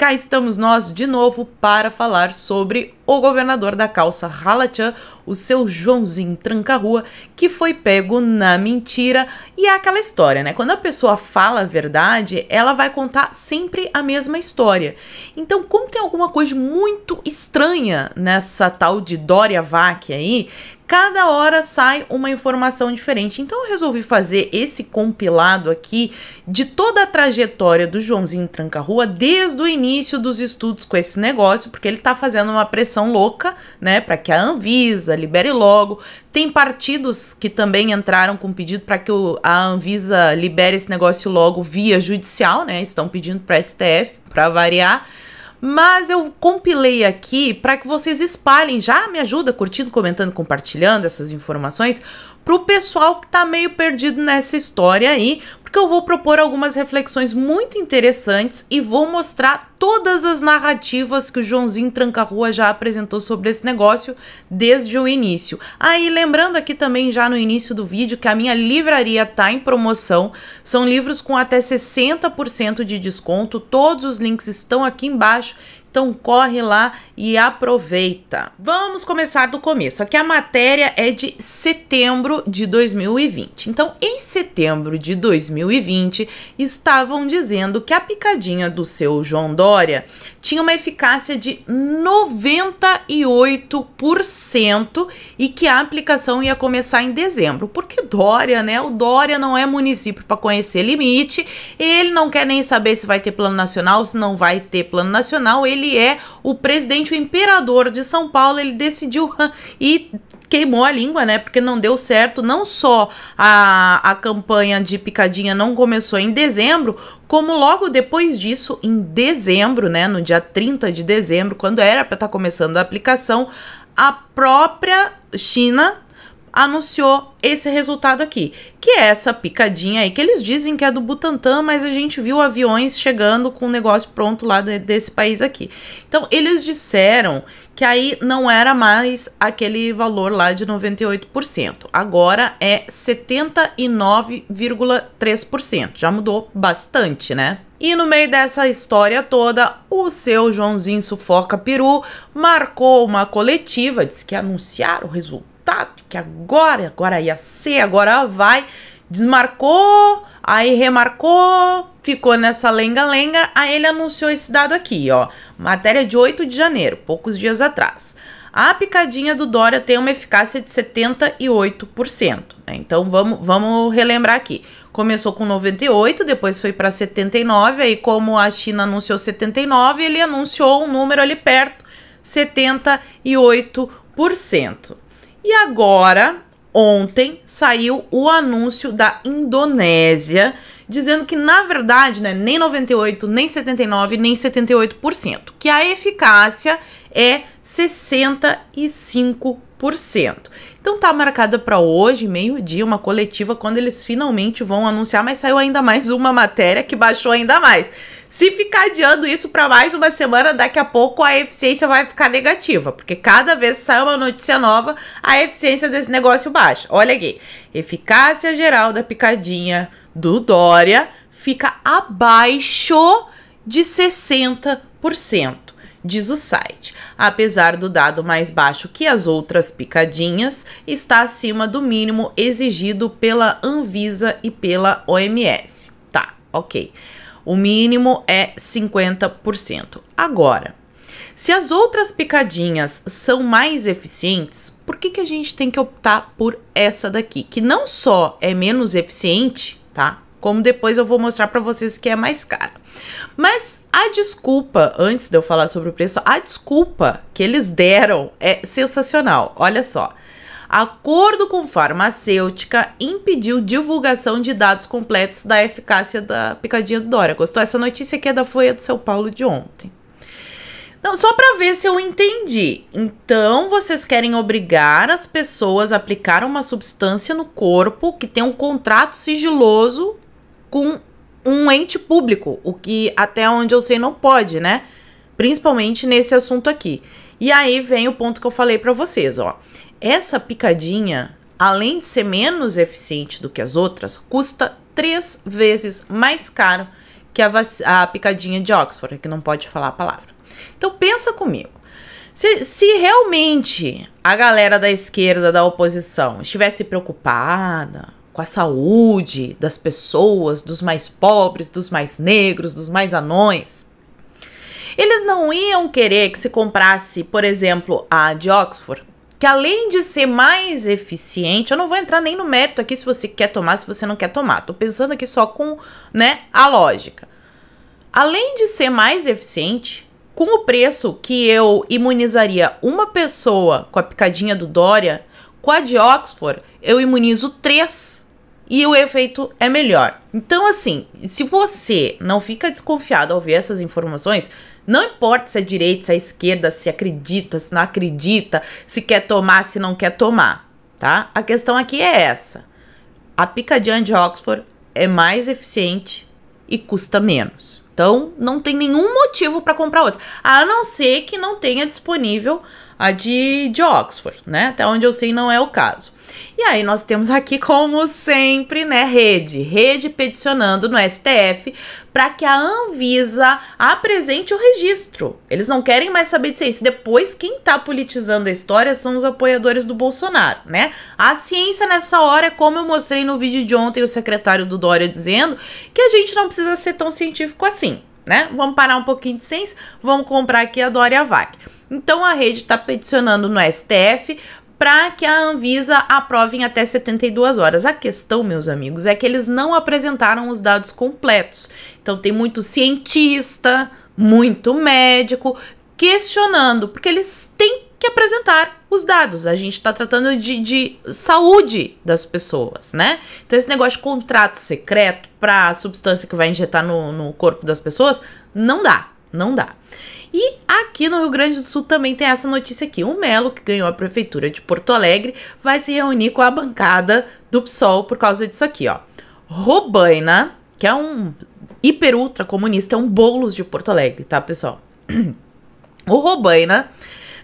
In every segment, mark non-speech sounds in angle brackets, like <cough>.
cá estamos nós de novo para falar sobre o governador da calça Halachan, o seu Joãozinho Tranca-Rua, que foi pego na mentira. E é aquela história, né? Quando a pessoa fala a verdade, ela vai contar sempre a mesma história. Então, como tem alguma coisa muito estranha nessa tal de Dória Vac aí, cada hora sai uma informação diferente. Então eu resolvi fazer esse compilado aqui de toda a trajetória do Joãozinho Tranca-Rua desde o início dos estudos com esse negócio, porque ele tá fazendo uma pressão louca, né, para que a Anvisa libere logo. Tem partidos que também entraram com pedido para que o, a Anvisa libere esse negócio logo via judicial, né? Estão pedindo para STF, para variar. Mas eu compilei aqui para que vocês espalhem, já me ajuda curtindo, comentando, compartilhando essas informações para o pessoal que está meio perdido nessa história aí, porque eu vou propor algumas reflexões muito interessantes e vou mostrar todas as narrativas que o Joãozinho Tranca-Rua já apresentou sobre esse negócio desde o início. Aí ah, lembrando aqui também já no início do vídeo que a minha livraria tá em promoção, são livros com até 60% de desconto, todos os links estão aqui embaixo então corre lá e aproveita. Vamos começar do começo. Aqui a matéria é de setembro de 2020. Então, em setembro de 2020, estavam dizendo que a picadinha do seu João Dória tinha uma eficácia de 98% e que a aplicação ia começar em dezembro. Porque Dória, né? O Dória não é município para conhecer limite, ele não quer nem saber se vai ter plano nacional, se não vai ter plano nacional. Ele é o presidente, o imperador de São Paulo, ele decidiu <laughs> ir queimou a língua, né? Porque não deu certo. Não só a, a campanha de picadinha não começou em dezembro, como logo depois disso, em dezembro, né? No dia 30 de dezembro, quando era para estar tá começando a aplicação, a própria China anunciou esse resultado aqui, que é essa picadinha aí, que eles dizem que é do Butantan, mas a gente viu aviões chegando com negócio pronto lá de, desse país aqui. Então, eles disseram que aí não era mais aquele valor lá de 98%, agora é 79,3%, já mudou bastante, né? E no meio dessa história toda, o seu Joãozinho Sufoca Peru marcou uma coletiva, disse que anunciaram o resultado tá, porque agora, agora ia ser, agora vai. Desmarcou, aí remarcou, ficou nessa lenga-lenga, aí ele anunciou esse dado aqui, ó. Matéria de 8 de janeiro, poucos dias atrás. A picadinha do Dória tem uma eficácia de 78%. Né? Então vamos, vamos relembrar aqui. Começou com 98, depois foi para 79, aí como a China anunciou 79, ele anunciou um número ali perto, 78%. E agora, ontem, saiu o anúncio da Indonésia dizendo que na verdade, né, nem 98, nem 79, nem 78%, que a eficácia é 65%. Então tá marcada para hoje, meio-dia, uma coletiva quando eles finalmente vão anunciar, mas saiu ainda mais uma matéria que baixou ainda mais. Se ficar adiando isso para mais uma semana, daqui a pouco a eficiência vai ficar negativa, porque cada vez que sai uma notícia nova, a eficiência desse negócio baixa. Olha aqui. Eficácia geral da picadinha do Dória fica abaixo de 60% diz o site. Apesar do dado mais baixo que as outras picadinhas, está acima do mínimo exigido pela Anvisa e pela OMS. Tá, ok. O mínimo é 50%. Agora, se as outras picadinhas são mais eficientes, por que, que a gente tem que optar por essa daqui? Que não só é menos eficiente, tá? Como depois eu vou mostrar para vocês que é mais cara. Mas a desculpa, antes de eu falar sobre o preço, a desculpa que eles deram é sensacional. Olha só. Acordo com farmacêutica impediu divulgação de dados completos da eficácia da picadinha do Dória. Gostou? Essa notícia aqui é da Folha de São Paulo de ontem. Não, só para ver se eu entendi. Então, vocês querem obrigar as pessoas a aplicar uma substância no corpo que tem um contrato sigiloso com um ente público, o que até onde eu sei não pode, né? Principalmente nesse assunto aqui. E aí vem o ponto que eu falei para vocês, ó. Essa picadinha, além de ser menos eficiente do que as outras, custa três vezes mais caro que a, a picadinha de Oxford, que não pode falar a palavra. Então pensa comigo. Se, se, realmente a galera da esquerda, da oposição, estivesse preocupada com a saúde das pessoas, dos mais pobres, dos mais negros, dos mais anões. Eles não iam querer que se comprasse, por exemplo, a de Oxford, que além de ser mais eficiente, eu não vou entrar nem no mérito aqui se você quer tomar, se você não quer tomar. Tô pensando aqui só com, né, a lógica. Além de ser mais eficiente, com o preço que eu imunizaria uma pessoa com a picadinha do Dória, com a de Oxford, eu imunizo três e o efeito é melhor. Então, assim, se você não fica desconfiado ao ver essas informações, não importa se é direita, se é esquerda, se acredita, se não acredita, se quer tomar, se não quer tomar, tá? A questão aqui é essa. A picadinha de Oxford é mais eficiente e custa menos. Então, não tem nenhum motivo para comprar outra, a não ser que não tenha disponível a de, de Oxford, né? Até onde eu sei, não é o caso. E aí nós temos aqui, como sempre, né, rede, rede peticionando no STF para que a Anvisa apresente o registro. Eles não querem mais saber de ciência. Depois, quem está politizando a história são os apoiadores do Bolsonaro, né? A ciência nessa hora é como eu mostrei no vídeo de ontem o secretário do Dória dizendo que a gente não precisa ser tão científico assim né? Vamos parar um pouquinho de ciência, vamos comprar aqui a Dória Vac. Então a rede está peticionando no STF para que a Anvisa aprove em até 72 horas. A questão, meus amigos, é que eles não apresentaram os dados completos. Então tem muito cientista, muito médico questionando, porque eles têm que apresentar os dados. A gente está tratando de, de, saúde das pessoas, né? Então, esse negócio de contrato secreto para a substância que vai injetar no, no corpo das pessoas, não dá, não dá. E aqui no Rio Grande do Sul também tem essa notícia aqui. O Melo, que ganhou a prefeitura de Porto Alegre, vai se reunir com a bancada do PSOL por causa disso aqui, ó. Robaina, que é um hiper ultra comunista, é um bolos de Porto Alegre, tá, pessoal? <clears throat> O Robaina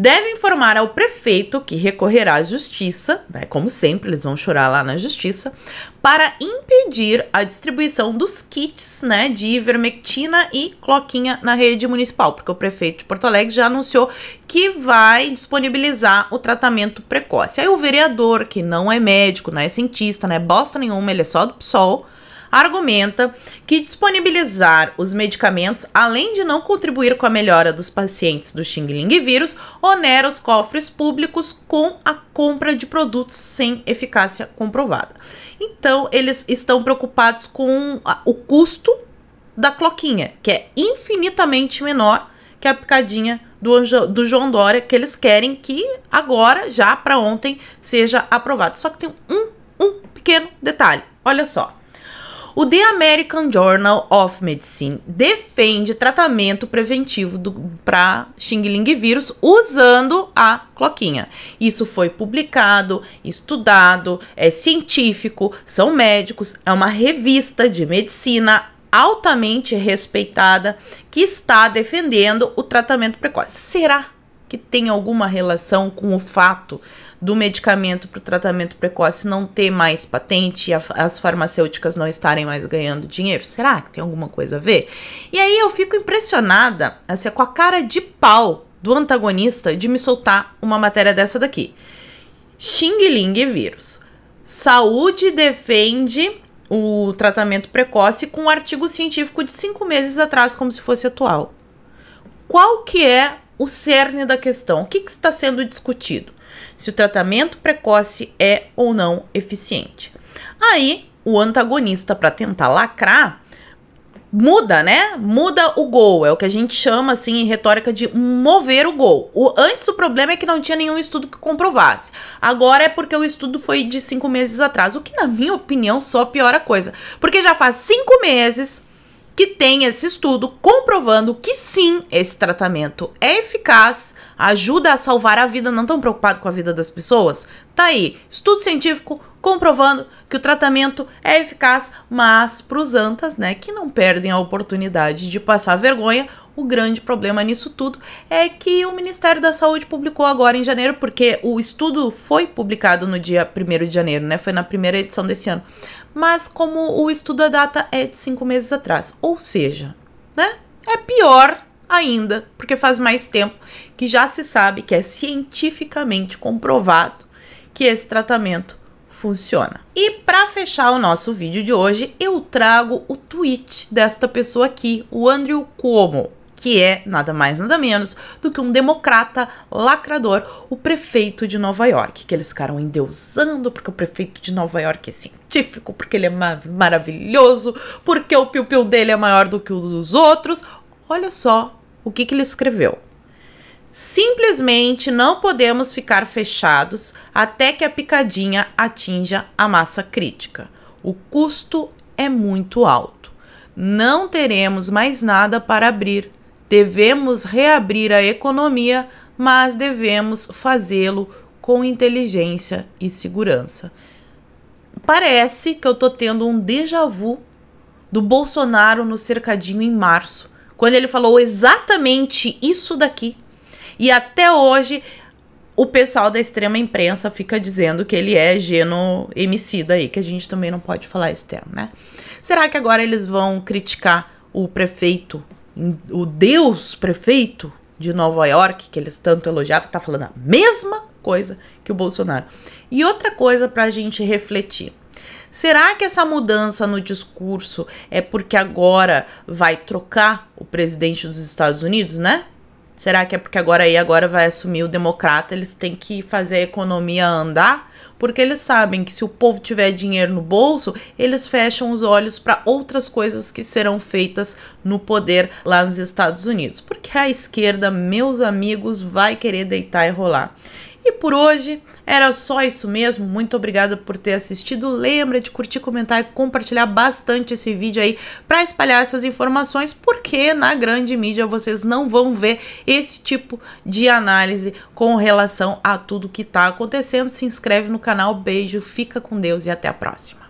deve informar ao prefeito que recorrerá à justiça, né, como sempre, eles vão chorar lá na justiça, para impedir a distribuição dos kits né, de ivermectina e cloquinha na rede municipal, porque o prefeito de Porto Alegre já anunciou que vai disponibilizar o tratamento precoce. Aí o vereador, que não é médico, não é cientista, não é bosta nenhuma, ele é só do PSOL, argumenta que disponibilizar os medicamentos, além de não contribuir com a melhora dos pacientes do xingling vírus, onera os cofres públicos com a compra de produtos sem eficácia comprovada. Então, eles estão preocupados com o custo da cloquinha, que é infinitamente menor que a picadinha do, do, João Dória, que eles querem que agora, já para ontem, seja aprovado. Só que tem um, um pequeno detalhe. Olha só. O The American Journal of Medicine defende tratamento preventivo para Xing vírus usando a cloquinha. Isso foi publicado, estudado, é científico, são médicos, é uma revista de medicina altamente respeitada que está defendendo o tratamento precoce. Será que tem alguma relação com o fato do medicamento para o tratamento precoce não ter mais patente e a, as farmacêuticas não estarem mais ganhando dinheiro? Será que tem alguma coisa a ver? E aí eu fico impressionada assim, com a cara de pau do antagonista de me soltar uma matéria dessa daqui. Xing Ling vírus. Saúde defende o tratamento precoce com um artigo científico de cinco meses atrás, como se fosse atual. Qual que é o cerne da questão? O que, que está sendo discutido? se o tratamento precoce é ou não eficiente. Aí o antagonista, para tentar lacrar, muda, né? Muda o gol. É o que a gente chama, assim, em retórica de mover o gol. O, antes o problema é que não tinha nenhum estudo que comprovasse. Agora é porque o estudo foi de cinco meses atrás. O que, na minha opinião, só piora a coisa. Porque já faz cinco meses que tem esse estudo comprovando que sim, esse tratamento é eficaz, ajuda a salvar a vida, não tão preocupado com a vida das pessoas. Tá aí, estudo científico comprovando que o tratamento é eficaz, mas para os antas, né, que não perdem a oportunidade de passar vergonha, o grande problema nisso tudo é que o Ministério da Saúde publicou agora em janeiro, porque o estudo foi publicado no dia 1 de janeiro, né? Foi na primeira edição desse ano mas como o estudo da data é de cinco meses atrás. Ou seja, né? É pior ainda, porque faz mais tempo que já se sabe que é cientificamente comprovado que esse tratamento funciona. E para fechar o nosso vídeo de hoje, eu trago o tweet desta pessoa aqui, o Andrew Cuomo que é nada mais nada menos do que um democrata lacrador, o prefeito de Nova York, que eles ficaram endeusando porque o prefeito de Nova York é científico, porque ele é ma maravilhoso, porque o piu-piu dele é maior do que o dos outros. Olha só o que, que ele escreveu. Simplesmente não podemos ficar fechados até que a picadinha atinja a massa crítica. O custo é muito alto. Não teremos mais nada para abrir Devemos reabrir a economia, mas devemos fazê-lo com inteligência e segurança. Parece que eu estou tendo um déjà vu do Bolsonaro no cercadinho em março, quando ele falou exatamente isso daqui. E até hoje o pessoal da extrema imprensa fica dizendo que ele é geno aí, que a gente também não pode falar esse termo, né? Será que agora eles vão criticar o prefeito o Deus prefeito de Nova York, que eles tanto elogiavam, está falando a mesma coisa que o Bolsonaro. E outra coisa para a gente refletir. Será que essa mudança no discurso é porque agora vai trocar o presidente dos Estados Unidos, né? Será que é porque agora aí agora vai assumir o democrata, eles têm que fazer a economia andar? Porque eles sabem que se o povo tiver dinheiro no bolso, eles fecham os olhos para outras coisas que serão feitas no poder lá nos Estados Unidos. Porque a esquerda, meus amigos, vai querer deitar e rolar. E por hoje era só isso mesmo. Muito obrigada por ter assistido. Lembra de curtir, comentar e compartilhar bastante esse vídeo aí para espalhar essas informações, porque na grande mídia vocês não vão ver esse tipo de análise com relação a tudo que está acontecendo. Se inscreve no canal. Beijo, fica com Deus e até a próxima.